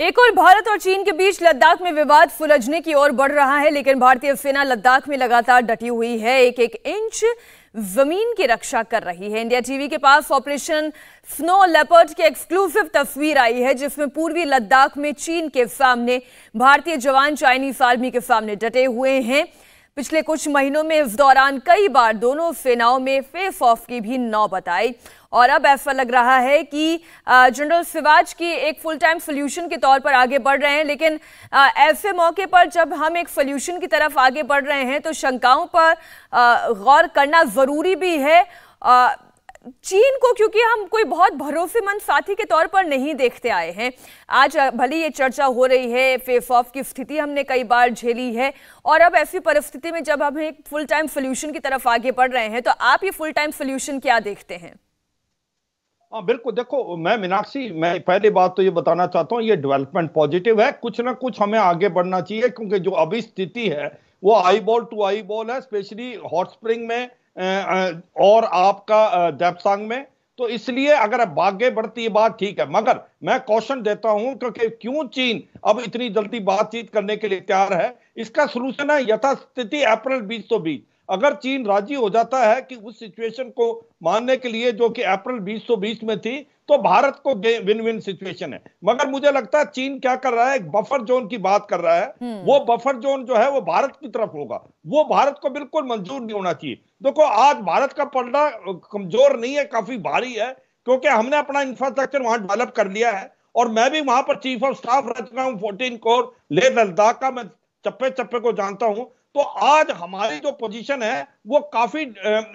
एक और भारत और चीन के बीच लद्दाख में विवाद फुलझने की ओर बढ़ रहा है लेकिन भारतीय सेना लद्दाख में लगातार डटी हुई है एक एक इंच जमीन की रक्षा कर रही है इंडिया टीवी के पास ऑपरेशन स्नो लेपर्ड की एक्सक्लूसिव तस्वीर आई है जिसमें पूर्वी लद्दाख में चीन के सामने भारतीय जवान चाइनीज आर्मी के सामने डटे हुए हैं पिछले कुछ महीनों में इस दौरान कई बार दोनों सेनाओं में फेस ऑफ की भी नौबत आई और अब ऐसा लग रहा है कि जनरल सिवाज की एक फुल टाइम सोल्यूशन के तौर पर आगे बढ़ रहे हैं लेकिन ऐसे मौके पर जब हम एक सोल्यूशन की तरफ आगे बढ़ रहे हैं तो शंकाओं पर गौर करना ज़रूरी भी है चीन को क्योंकि हम कोई बहुत भरोसेमंद साथी के तौर पर नहीं देखते आए हैं आज भले ये चर्चा हो रही है फेस ऑफ की स्थिति हमने कई बार झेली है और अब ऐसी परिस्थिति में जब हम एक फुल टाइम सोल्यूशन की तरफ आगे बढ़ रहे हैं तो आप ये फुल टाइम सोल्यूशन क्या देखते हैं हाँ बिल्कुल देखो मैं मीनाक्षी मैं पहली बात तो ये बताना चाहता हूँ ये डेवलपमेंट पॉजिटिव है कुछ ना कुछ हमें आगे बढ़ना चाहिए क्योंकि जो अभी स्थिति है वो eyeball to eyeball है स्पेशली हॉट स्प्रिंग में और आपका देपसांग में तो इसलिए अगर आप आगे बढ़ती है बात ठीक है मगर मैं क्वेश्चन देता हूं क्योंकि क्यों चीन अब इतनी जल्दी बातचीत करने के लिए तैयार है इसका सोल्यूशन है यथास्थिति अप्रैल बीस सौ बीस अगर चीन राजी हो जाता है कि उस सिचुएशन को मानने के लिए जो कि अप्रैल बीस सौ बीस में थी तो भारत को विन विन सिचुएशन है मगर मुझे लगता है चीन क्या कर रहा है एक बफर जोन की बात कर रहा है हम्म। वो बफर जोन जो है वो भारत की तरफ होगा वो भारत को बिल्कुल मंजूर नहीं होना चाहिए देखो आज भारत का पलड़ा कमजोर नहीं है काफी भारी है क्योंकि हमने अपना इंफ्रास्ट्रक्चर वहां डेवलप कर लिया है और मैं भी वहां पर चीफ ऑफ स्टाफ रह चुका हूँ फोर्टीन कोर ले लद्दाख का मैं चप्पे चप्पे को जानता हूं तो आज हमारी जो पोजीशन है वो काफी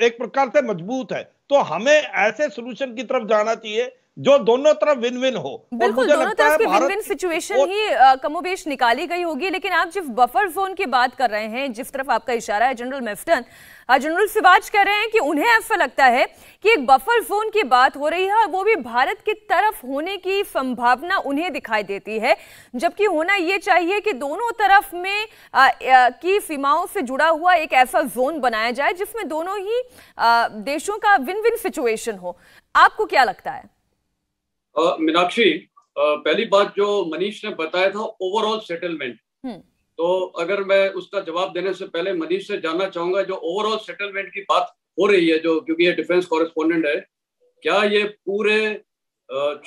एक प्रकार से मजबूत है तो हमें ऐसे सोल्यूशन की तरफ जाना चाहिए जो दोनों तरफ विन विन हो बिल्कुल दोनों तरफ की विन विन सिचुएशन ही कमोबेश निकाली गई होगी लेकिन आप जिस बफर जोन की बात कर रहे हैं जिस तरफ आपका इशारा है जनरल मेफ्टन जनरल सिवाज कह रहे हैं कि उन्हें ऐसा लगता है कि एक बफर जोन की बात हो रही है और वो भी भारत की तरफ होने की संभावना उन्हें दिखाई देती है जबकि होना ये चाहिए कि दोनों तरफ में आ, की सीमाओं से जुड़ा हुआ एक ऐसा जोन बनाया जाए जिसमें दोनों ही आ, देशों का विन विन सिचुएशन हो आपको क्या लगता है मीनाक्षी पहली बात जो मनीष ने बताया था ओवरऑल सेटलमेंट हम्म। तो अगर मैं उसका जवाब देने से पहले मनीष से जानना चाहूंगा जो ओवरऑल सेटलमेंट की बात हो रही है जो क्योंकि ये डिफेंस कॉरेस्पॉन्डेंट है क्या ये पूरे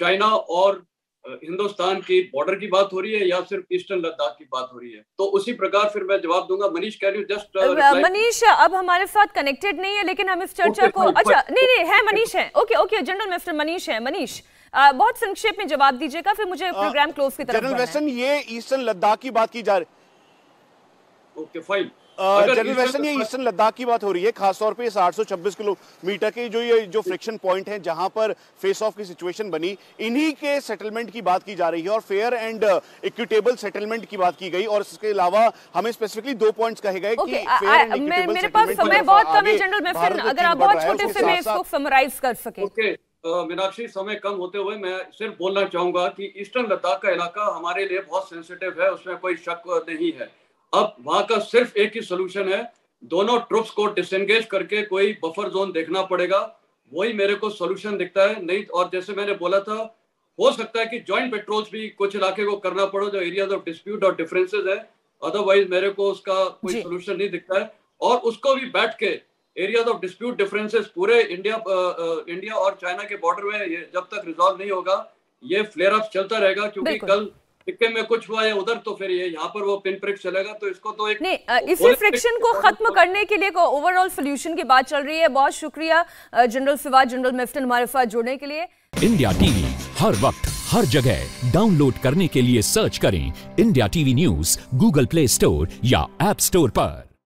चाइना और हिंदुस्तान की बॉर्डर की बात हो रही है या सिर्फ ईस्टर्न लद्दाख की बात हो रही है तो उसी प्रकार फिर मैं जवाब दूंगा मनीष कह रही हूँ जस्ट मनीष अब हमारे साथ कनेक्टेड नहीं है लेकिन हम इस चर्चा को अच्छा नहीं नहीं है मनीष है ओके ओके जनरल मनीष है मनीष बहुत संक्षेप में जवाब दीजिएगा फिर मुझे प्रोग्राम क्लोज की तरफ वेस्टन ये ईस्टर्न लद्दाख की बात की जा रही ओके फाइन जनरल वेस्टर्न ये ईस्टर्न लद्दाख की बात हो रही है खासतौर पे इस 826 किलोमीटर के जो ये जो फ्रिक्शन पॉइंट है जहां पर फेस ऑफ की सिचुएशन बनी इन्हीं के सेटलमेंट की बात की जा रही है और फेयर एंड इक्विटेबल सेटलमेंट की बात की गई और इसके अलावा हमें स्पेसिफिकली दो पॉइंट कहे गए कि फेयर एंड इक्विटेबल मेरे समय बहुत कम है जनरल वेस्टर्न अगर आप बहुत छोटे से मैं इसको समराइज कर सके मीनाक्षी समय कम होते हुए मैं सिर्फ बोलना चाहूंगा कि ईस्टर्न लद्दाख का इलाका हमारे लिए बहुत सेंसिटिव है उसमें कोई शक नहीं है अब वहां का सिर्फ एक ही सोल्यूशन है दोनों ट्रुप्स को डिसंगेज करके कोई बफर जोन देखना पड़ेगा वही मेरे को सोल्यूशन दिखता है नहीं और जैसे मैंने बोला था हो सकता है कि ज्वाइंट पेट्रोल्स भी कुछ इलाके को करना पड़े जो एरियाज ऑफ डिस्प्यूट और डिफरेंसेज है अदरवाइज मेरे को उसका कोई सोल्यूशन नहीं दिखता है और उसको भी बैठ के एरियाज ऑफ डिस्प्यूट डिफरेंसेस पूरे इंडिया इंडिया और चाइना के बॉर्डर में ये जब तक रिजॉल्व नहीं होगा ये फ्लेयर अप चलता रहेगा क्योंकि कल सिक्किम में कुछ हुआ है उधर तो फिर ये यहाँ पर वो पिन प्रिक चलेगा तो इसको तो एक नहीं इसी फ्रिक्शन को खत्म करने के लिए को ओवरऑल सोल्यूशन की बात चल रही है बहुत शुक्रिया जनरल सिवा जनरल मिफ्टन हमारे साथ जुड़ने के लिए इंडिया टीवी हर वक्त हर जगह डाउनलोड करने के लिए सर्च करें India TV news Google Play Store या एप स्टोर पर